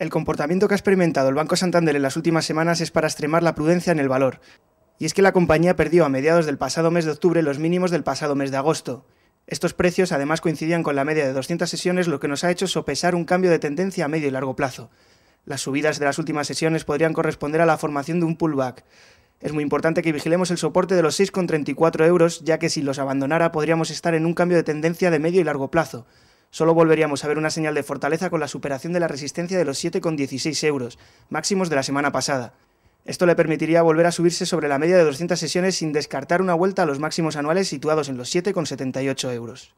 El comportamiento que ha experimentado el Banco Santander en las últimas semanas es para extremar la prudencia en el valor. Y es que la compañía perdió a mediados del pasado mes de octubre los mínimos del pasado mes de agosto. Estos precios además coincidían con la media de 200 sesiones, lo que nos ha hecho sopesar un cambio de tendencia a medio y largo plazo. Las subidas de las últimas sesiones podrían corresponder a la formación de un pullback. Es muy importante que vigilemos el soporte de los 6,34 euros, ya que si los abandonara podríamos estar en un cambio de tendencia de medio y largo plazo. Solo volveríamos a ver una señal de fortaleza con la superación de la resistencia de los 7,16 euros, máximos de la semana pasada. Esto le permitiría volver a subirse sobre la media de 200 sesiones sin descartar una vuelta a los máximos anuales situados en los 7,78 euros.